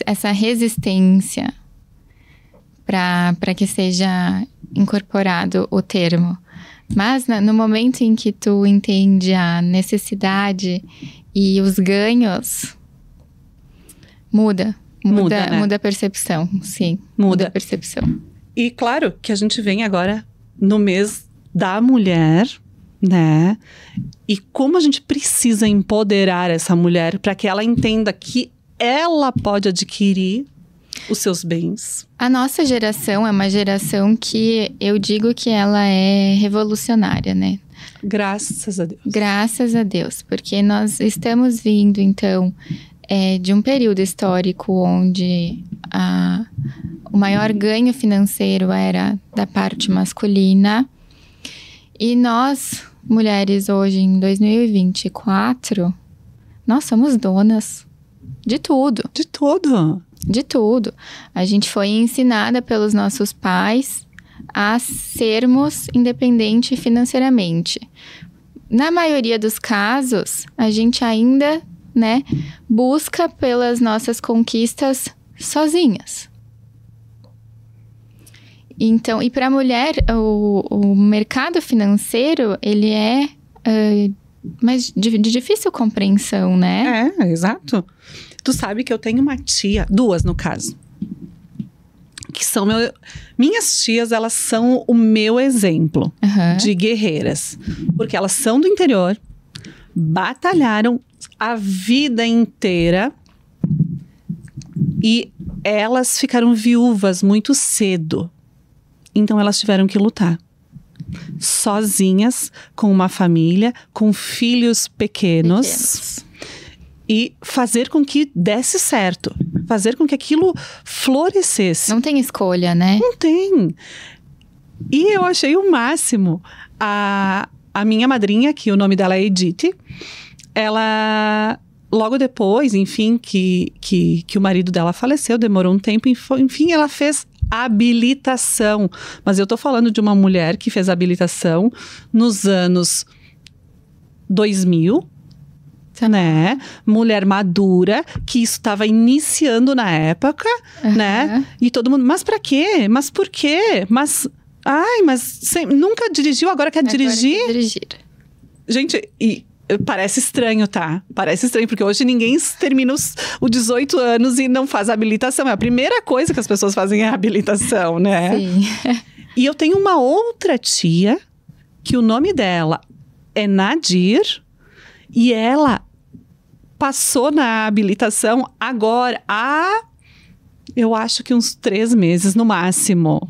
essa resistência para que seja incorporado o termo. Mas no momento em que tu entende a necessidade e os ganhos, muda. Muda, muda, né? muda a percepção, sim. Muda. muda a percepção. E claro que a gente vem agora no mês da mulher, né? E como a gente precisa empoderar essa mulher para que ela entenda que ela pode adquirir os seus bens. A nossa geração é uma geração que eu digo que ela é revolucionária, né? Graças a Deus. Graças a Deus, porque nós estamos vindo então é, de um período histórico onde a, o maior ganho financeiro era da parte masculina e nós mulheres hoje em 2024, nós somos donas de tudo. De tudo. De tudo. A gente foi ensinada pelos nossos pais a sermos independente financeiramente. Na maioria dos casos, a gente ainda, né, busca pelas nossas conquistas sozinhas. Então, e para a mulher, o, o, mercado financeiro, ele é uh, mais de, de, difícil compreensão, né? É, exato. Tu sabe que eu tenho uma tia, duas no caso, que são meu, minhas tias, elas são o meu exemplo uhum. de guerreiras, porque elas são do interior, batalharam a vida inteira e elas ficaram viúvas muito cedo então elas tiveram que lutar sozinhas, com uma família, com filhos pequenos, pequenos, e fazer com que desse certo, fazer com que aquilo florescesse. Não tem escolha, né? Não tem. E eu achei o máximo. A, a minha madrinha, que o nome dela é Edith, ela. Logo depois, enfim, que, que, que o marido dela faleceu, demorou um tempo, enfim, ela fez habilitação. Mas eu estou falando de uma mulher que fez habilitação nos anos 2000, né? Mulher madura, que isso estava iniciando na época, uhum. né? E todo mundo, mas para quê? Mas por quê? Mas ai, mas sem, nunca dirigiu, agora quer agora dirigir? Quer dirigir. Gente, e Parece estranho, tá? Parece estranho, porque hoje ninguém termina os, os 18 anos e não faz habilitação. É a primeira coisa que as pessoas fazem é a habilitação, né? Sim. e eu tenho uma outra tia que o nome dela é Nadir e ela passou na habilitação agora há, eu acho que uns três meses no máximo.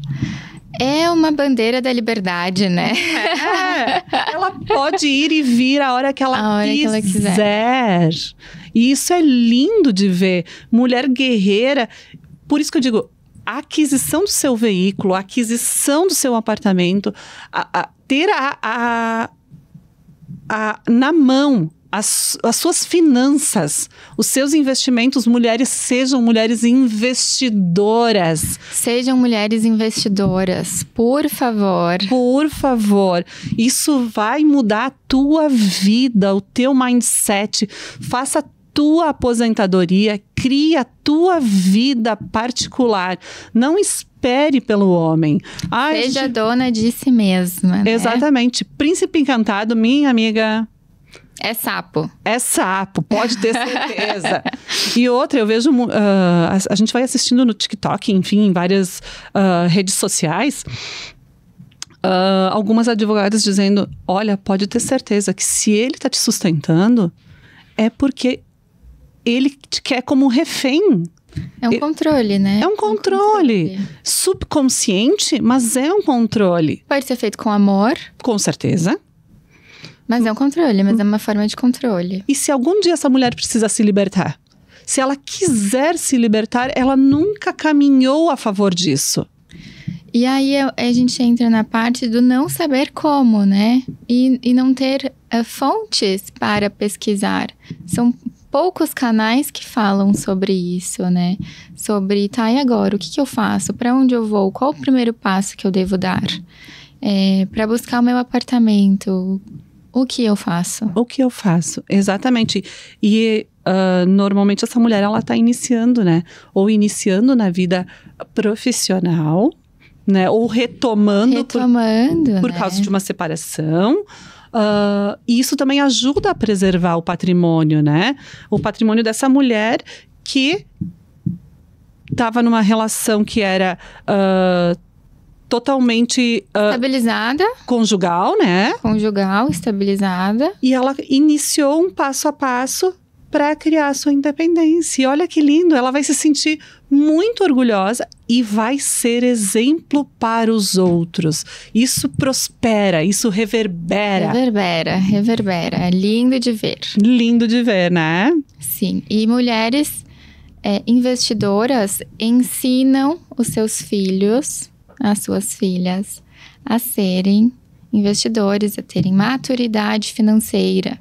É uma bandeira da liberdade, né? É. ela pode ir e vir a hora que ela, a hora quiser. Que ela quiser. E isso é lindo de ver. Mulher guerreira. Por isso que eu digo, a aquisição do seu veículo, a aquisição do seu apartamento, a, a, ter a, a na mão as, as, suas finanças, os seus investimentos, mulheres sejam mulheres investidoras. Sejam mulheres investidoras, por favor. Por favor. Isso vai mudar a tua vida, o teu mindset. Faça tua aposentadoria, cria a tua vida particular. Não espere pelo homem. Ai, Seja gente... dona de si mesma. Né? Exatamente. Príncipe Encantado, minha amiga é sapo. É sapo, pode ter certeza. e outra, eu vejo. Uh, a, a, gente vai assistindo no TikTok, enfim, em várias uh, redes sociais. Uh, algumas advogadas dizendo: olha, pode ter certeza que se ele está te sustentando, é porque ele te quer como refém. É um controle, né? É um controle, é um controle. Subconsciente, mas é um controle. Pode ser feito com amor. Com certeza mas é um controle, mas é uma forma de controle. E se algum dia essa mulher precisa se libertar? Se ela quiser se libertar, ela nunca caminhou a favor disso. E aí a, gente entra na parte do não saber como, né? E, e não ter uh, fontes para pesquisar. São poucos canais que falam sobre isso, né? Sobre, tá, e agora? O que, que eu faço? Para onde eu vou? Qual o primeiro passo que eu devo dar? É, eh, para buscar o meu apartamento, o que eu faço? O que eu faço, exatamente. E uh, normalmente essa mulher, ela está iniciando, né? Ou iniciando na vida profissional, né? Ou retomando. Retomando. Por, por né? causa de uma separação. Uh, e isso também ajuda a preservar o patrimônio, né? O patrimônio dessa mulher que estava numa relação que era uh, totalmente uh, estabilizada, conjugal, né? Conjugal, estabilizada. E ela iniciou um passo a passo para criar sua independência. E olha que lindo, ela vai se sentir muito orgulhosa e vai ser exemplo para os outros. Isso prospera, isso reverbera. Reverbera, reverbera. É lindo de ver. Lindo de ver, né? Sim. E mulheres é, investidoras ensinam os seus filhos as suas filhas a serem investidores, a terem maturidade financeira,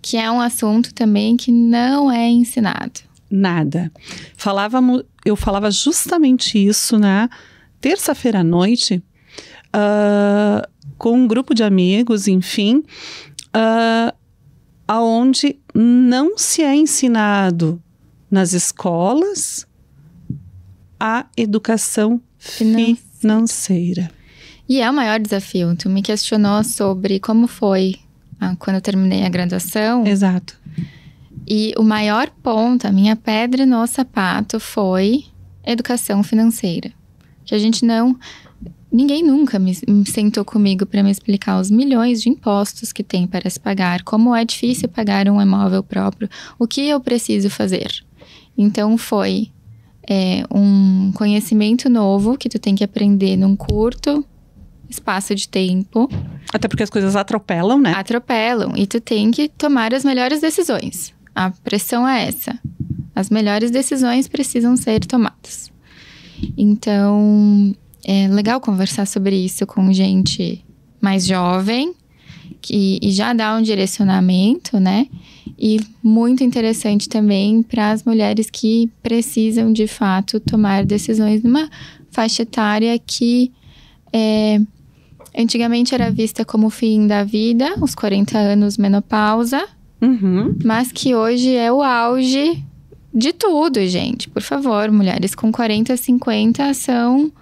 que é um assunto também que não é ensinado. Nada. Falávamos, eu falava justamente isso na terça-feira à noite uh, com um grupo de amigos, enfim, uh, aonde não se é ensinado nas escolas a educação financeira financeira. Né? E é o maior desafio. Tu me questionou sobre como foi ah, quando eu terminei a graduação. Exato. E o maior ponto, a minha pedra no sapato foi educação financeira. Que a gente não. Ninguém nunca me sentou comigo para me explicar os milhões de impostos que tem para se pagar, como é difícil pagar um imóvel próprio, o que eu preciso fazer. Então foi é um conhecimento novo que tu tem que aprender num curto espaço de tempo. Até porque as coisas atropelam, né? Atropelam. E tu tem que tomar as melhores decisões. A pressão é essa. As melhores decisões precisam ser tomadas. Então, é legal conversar sobre isso com gente mais jovem, que, e já dá um direcionamento, né? E muito interessante também para as mulheres que precisam de fato tomar decisões numa faixa etária que é, antigamente era vista como o fim da vida, os 40 anos menopausa, uhum. mas que hoje é o auge de tudo, gente. Por favor, mulheres com 40, 50 são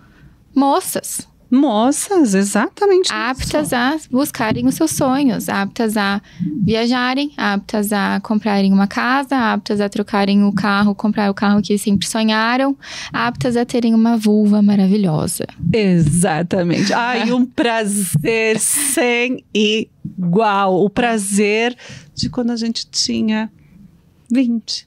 moças moças, exatamente. Aptas a buscarem os seus sonhos, aptas a viajarem, aptas a comprarem uma casa, aptas a trocarem o carro, comprar o carro que sempre sonharam, aptas a terem uma vulva maravilhosa. Exatamente. Ai, um prazer sem igual. O prazer de quando a gente tinha 20,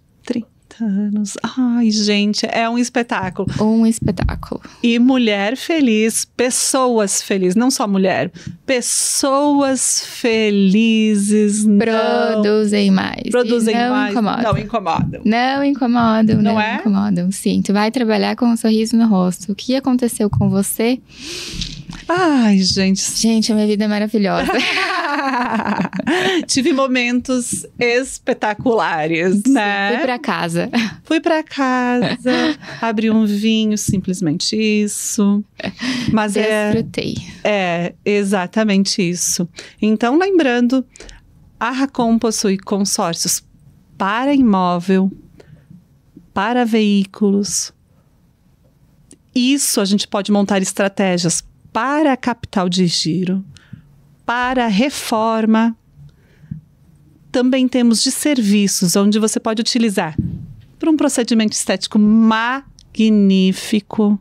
anos. Ai, gente, é um espetáculo. Um espetáculo. E mulher feliz, pessoas felizes, não só mulher, pessoas felizes. Produzem não... mais. Produzem não mais. Incomodam. Não incomodam. Não incomodam. Não, não é? incomodam. Sim, tu vai trabalhar com um sorriso no rosto. O que aconteceu com você? Ai, gente. Gente, a minha vida é maravilhosa. Tive momentos espetaculares, né? fui para casa. Fui para casa, abri um vinho, simplesmente isso. Mas é Desfrutei. É, é exatamente isso. Então, lembrando, a Racon possui consórcios para imóvel, para veículos. Isso a gente pode montar estratégias para a capital de giro, para a reforma. Também temos de serviços, onde você pode utilizar para um procedimento estético magnífico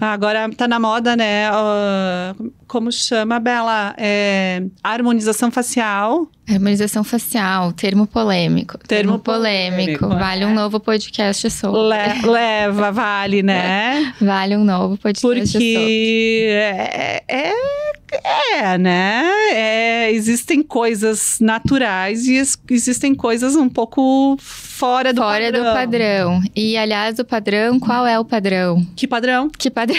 Agora tá na moda, né? Uh, como chama, Bela? É, harmonização facial. Harmonização facial, termo polêmico. Termo, termo polêmico, polêmico. É. Vale é. um novo podcast sobre. Le leva, vale, né? Vale um novo podcast Porque sobre. Porque é, é é, né? É, existem coisas naturais e existem coisas um pouco fora do fora padrão. Fora do padrão. E, aliás, o padrão, qual é o padrão? Que padrão? Que padrão.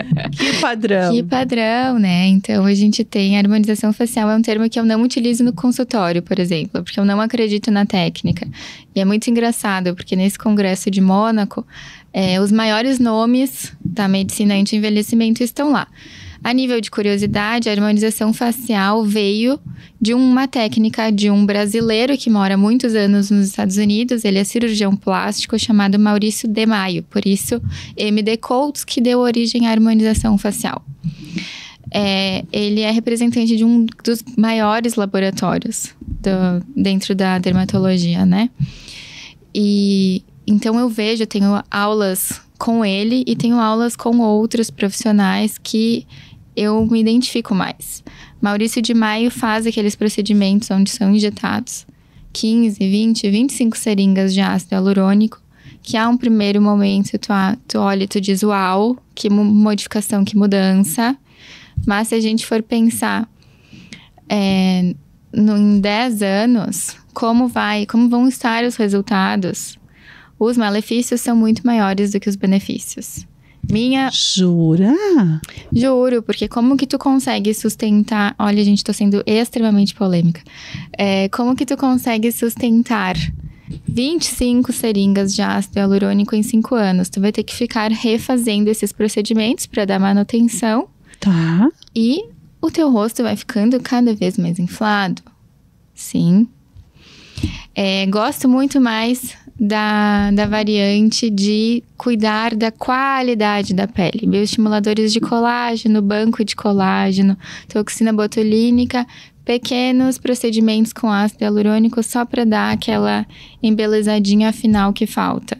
que padrão. que padrão, né? Então, a gente tem harmonização facial, é um termo que eu não utilizo no consultório, por exemplo, porque eu não acredito na técnica. E é muito engraçado, porque nesse congresso de Mônaco, é, os maiores nomes da medicina anti-envelhecimento estão lá. A nível de curiosidade, a harmonização facial veio de uma técnica de um brasileiro que mora muitos anos nos Estados Unidos. Ele é cirurgião plástico chamado Maurício De Maio, por isso MD Colts que deu origem à harmonização facial. É, ele é representante de um dos maiores laboratórios do, dentro da dermatologia, né? E então eu vejo, eu tenho aulas com ele e tenho aulas com outros profissionais que eu me identifico mais. Maurício de Maio faz aqueles procedimentos onde são injetados 15, 20, 25 seringas de ácido hialurônico, que há um primeiro momento tu, tu olha e tu diz uau, que modificação, que mudança. Mas se a gente for pensar é, no, em 10 anos, como vai, como vão estar os resultados? Os malefícios são muito maiores do que os benefícios. Minha. Jura? Juro, porque como que tu consegue sustentar. Olha, gente, tô sendo extremamente polêmica. É, como que tu consegue sustentar 25 seringas de ácido hialurônico em 5 anos? Tu vai ter que ficar refazendo esses procedimentos para dar manutenção. Tá. E o teu rosto vai ficando cada vez mais inflado. Sim. É, gosto muito mais da, da variante de cuidar da qualidade da pele. Bioestimuladores de colágeno, banco de colágeno, toxina botulínica, pequenos procedimentos com ácido hialurônico só para dar aquela embelezadinha final que falta.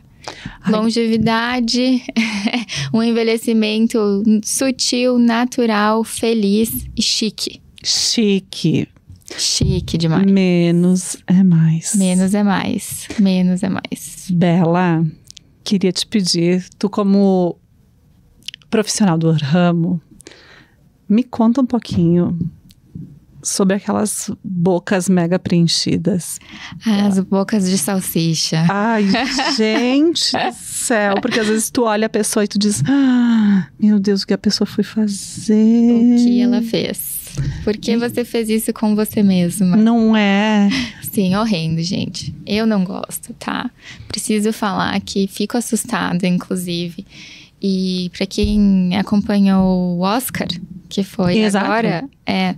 Ai. Longevidade, um envelhecimento sutil, natural, feliz e chique. Chique. Chique demais. Menos é mais. Menos é mais. Menos é mais. Bela, queria te pedir, tu como profissional do ramo, me conta um pouquinho sobre aquelas bocas mega preenchidas. As bocas de salsicha. Ai, gente do céu. Porque às vezes tu olha a pessoa e tu diz: ah, Meu Deus, o que a pessoa foi fazer? O que ela fez? Por que você fez isso com você mesma? Não é. Sim, horrendo, gente. Eu não gosto, tá? Preciso falar que fico assustada, inclusive. E para quem acompanhou o Oscar, que foi Exato. agora, é,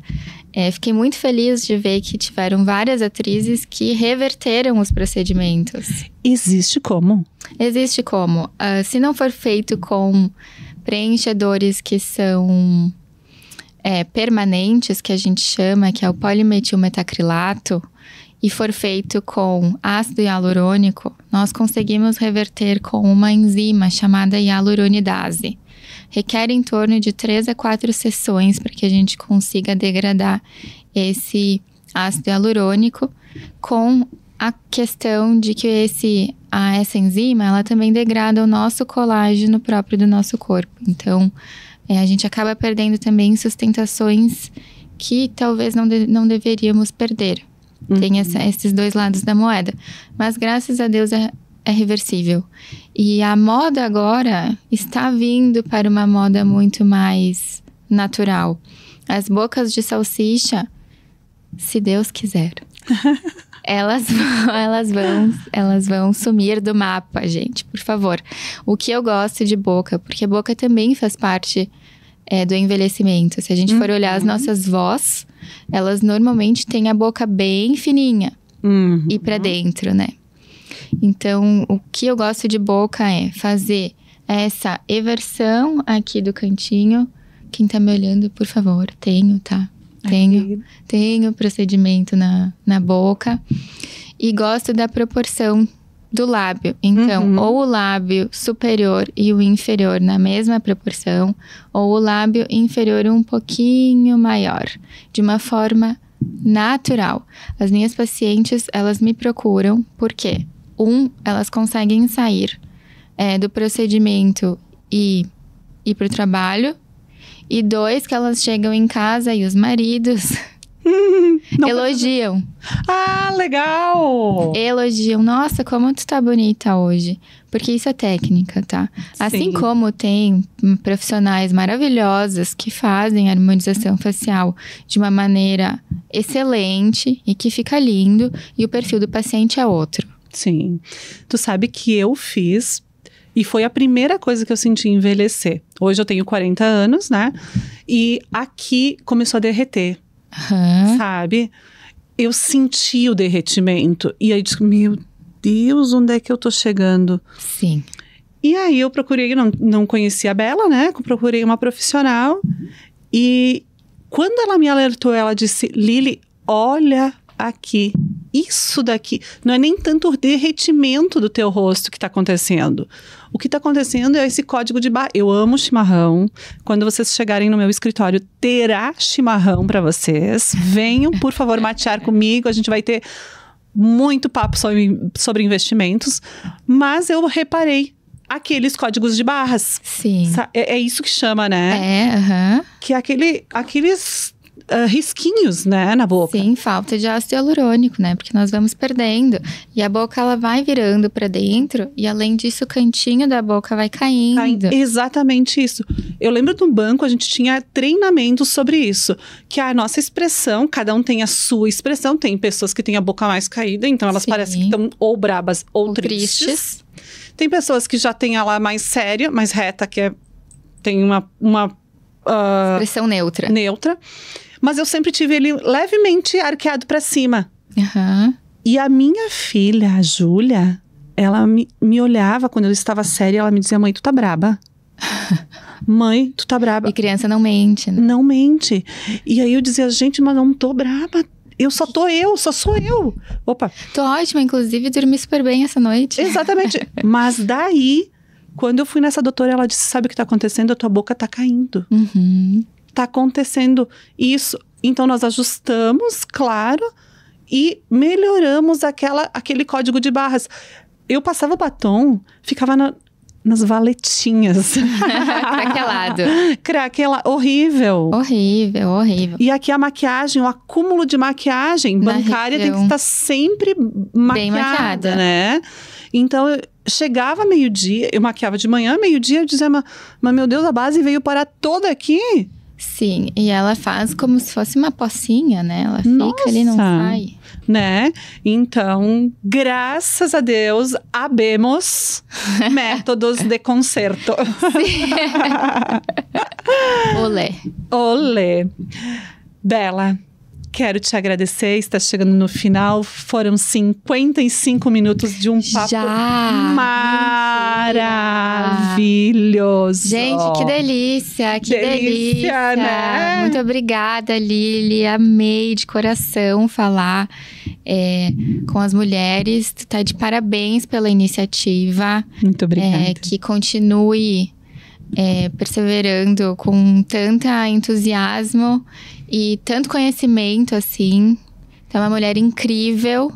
é, fiquei muito feliz de ver que tiveram várias atrizes que reverteram os procedimentos. Existe como? Existe como. Uh, se não for feito com preenchedores que são é, permanentes, que a gente chama, que é o polimetilmetacrilato, e for feito com ácido hialurônico, nós conseguimos reverter com uma enzima chamada hialuronidase. Requer em torno de três a quatro sessões para que a gente consiga degradar esse ácido hialurônico com a questão de que esse a, essa enzima ela também degrada o nosso colágeno próprio do nosso corpo. Então, é, a gente acaba perdendo também sustentações que talvez não, de, não deveríamos perder. Uhum. Tem essa, esses dois lados da moeda. Mas graças a Deus é, é reversível. E a moda agora está vindo para uma moda muito mais natural. As bocas de salsicha, se Deus quiser. elas vão, elas vão, elas vão sumir do mapa, gente, por favor. O que eu gosto de boca, porque a boca também faz parte é, do envelhecimento. Se a gente for olhar as uhum. nossas vós, elas normalmente têm a boca bem fininha uhum. e para dentro, né? Então, o que eu gosto de boca é fazer essa eversão aqui do cantinho. Quem tá me olhando, por favor, tenho, tá? Tenho, tenho procedimento na, na boca. E gosto da proporção do lábio. Então, uhum. ou o lábio superior e o inferior na mesma proporção, ou o lábio inferior um pouquinho maior, de uma forma natural. As minhas pacientes, elas me procuram porque, um, elas conseguem sair é, do procedimento e ir para o trabalho e dois, que elas chegam em casa e os maridos Não elogiam. Ah, legal! Elogiam. Nossa, como tu tá bonita hoje. Porque isso é técnica, tá? Assim Sim. Assim como tem profissionais maravilhosas que fazem harmonização facial de uma maneira excelente e que fica lindo, e o perfil do paciente é outro. Sim. Tu sabe que eu fiz e foi a primeira coisa que eu senti envelhecer. Hoje eu tenho 40 anos, né? E aqui começou a derreter. Uhum. Sabe? Eu senti o derretimento. E aí disse, meu Deus, onde é que eu tô chegando? Sim. E aí eu procurei, não, não conhecia a Bela, né? Procurei uma profissional. E quando ela me alertou, ela disse: Lili, olha aqui. Isso daqui. Não é nem tanto o derretimento do teu rosto que está acontecendo. O que está acontecendo é esse código de barra. Eu amo chimarrão. Quando vocês chegarem no meu escritório, terá chimarrão para vocês. Venham, por favor, matear comigo. A gente vai ter muito papo sobre, sobre investimentos. Mas eu reparei aqueles códigos de barras. Sim. É, é, isso que chama, né? É, aham. Uh -huh. Que é aquele, aqueles uh, risquinhos, né, na boca. Sim, falta de ácido hialurônico, né? Porque nós vamos perdendo. E a boca, ela vai virando para dentro. E além disso, o cantinho da boca vai caindo. Exatamente isso. Eu lembro de um banco, a gente tinha treinamento sobre isso. Que a nossa expressão, cada um tem a sua expressão. Tem pessoas que têm a boca mais caída, então elas Sim. parecem que estão ou brabas ou, ou tristes. tristes. Tem pessoas que já têm ela mais séria, mais reta, que é, tem uma, uma uh, expressão neutra. Neutra. Mas eu sempre tive ele levemente arqueado para cima. Uhum. E a minha filha, a Júlia, ela me, me olhava quando eu estava séria, ela me dizia: "Mãe, tu tá braba?" Mãe, tu tá braba. E criança não mente, né? Não mente. E aí eu dizia: "Gente, mas não tô braba, eu só tô eu, só sou eu. Opa. Tô ótima, inclusive, dormi super bem essa noite. Exatamente. Mas daí, quando eu fui nessa doutora, ela disse: sabe o que tá acontecendo? A tua boca tá caindo. Uhum está acontecendo isso. Então nós ajustamos, claro, e melhoramos aquela, aquele código de barras. Eu passava batom, ficava na, nas valetinhas. Craquelado. Craquela, horrível. Horrível, horrível. E aqui a maquiagem, o acúmulo de maquiagem Na bancária região. tem que estar sempre maquiada, Bem maquiada. né? Então, eu chegava meio-dia, eu maquiava de manhã, meio-dia eu dizia, mas, mas meu Deus, a base veio parar toda aqui? Sim, e ela faz como se fosse uma pocinha, né? Ela fica Nossa, ali, não sai. Né? Então, graças a Deus, abemos métodos de conserto. Olé. Olé. Bela, quero te agradecer, está chegando no final. Foram 55 minutos de um papo Já. maravilhoso. Gente, que delícia, que delícia, delícia. Né? Muito obrigada, Lili. Amei de coração falar é, com as mulheres. Tu tá de parabéns pela iniciativa. Muito obrigada. É, que continue é, perseverando com tanta entusiasmo e tanto conhecimento assim. Então, é uma mulher incrível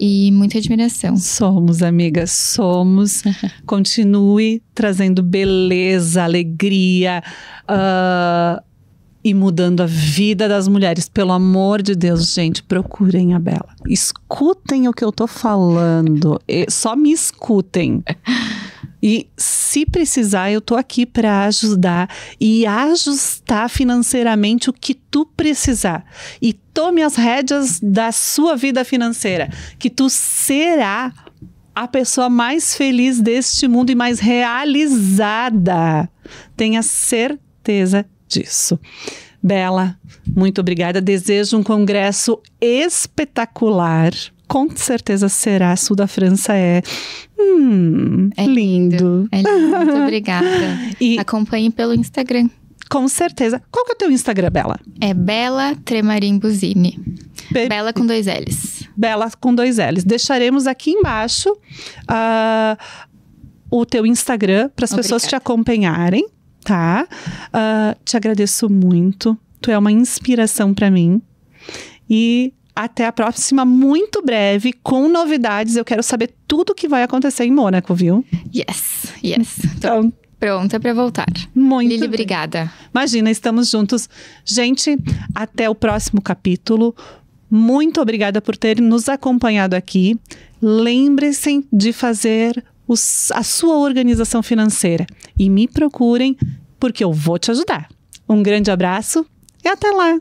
e muita admiração. Somos, amiga, somos. Continue trazendo beleza, alegria uh, e mudando a vida das mulheres. Pelo amor de Deus, gente, procurem a Bela. Escutem o que eu tô falando. Só me escutem. E se precisar, eu tô aqui para ajudar e ajustar financeiramente o que tu precisar. E tome as rédeas da sua vida financeira, que tu será a pessoa mais feliz deste mundo e mais realizada. Tenha certeza disso. Bela, muito obrigada. Desejo um congresso espetacular com certeza será. Sul da França é. Hum, é lindo. lindo. É lindo. Muito obrigada. E... Acompanhe pelo Instagram. Com certeza. Qual que é o teu Instagram, Bela? É Bela Tremarimbuzini. Be... Bela com dois L's. Bela com dois L's. Deixaremos aqui embaixo uh, o teu Instagram para as pessoas te acompanharem, tá? Uh, te agradeço muito. Tu é uma inspiração para mim. E até a próxima, muito breve, com novidades. Eu quero saber tudo o que vai acontecer em Mônaco, viu? Yes, yes. Então, pronta para voltar. Muito. Lili, obrigada. Imagina, estamos juntos. Gente, até o próximo capítulo. Muito obrigada por ter nos acompanhado aqui. Lembrem-se de fazer os, a sua organização financeira e me procurem, porque eu vou te ajudar. Um grande abraço e até lá!